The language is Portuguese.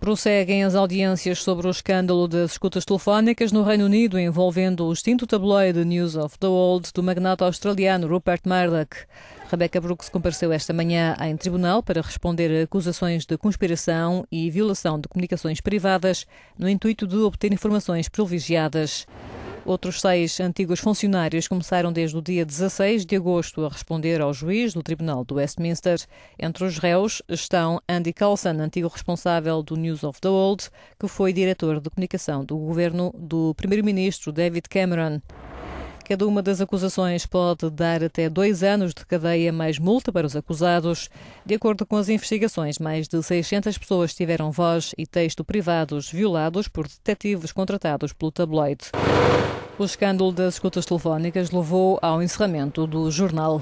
Prosseguem as audiências sobre o escândalo das escutas telefónicas no Reino Unido envolvendo o extinto tabloide News of the World do magnata australiano Rupert Murdoch. Rebecca Brooks compareceu esta manhã em tribunal para responder a acusações de conspiração e violação de comunicações privadas no intuito de obter informações privilegiadas. Outros seis antigos funcionários começaram desde o dia 16 de agosto a responder ao juiz do Tribunal do Westminster. Entre os réus estão Andy Coulson, antigo responsável do News of the World, que foi diretor de comunicação do governo do primeiro-ministro David Cameron. Cada uma das acusações pode dar até dois anos de cadeia mais multa para os acusados. De acordo com as investigações, mais de 600 pessoas tiveram voz e texto privados violados por detetives contratados pelo tabloide. O escândalo das escutas telefónicas levou ao encerramento do jornal.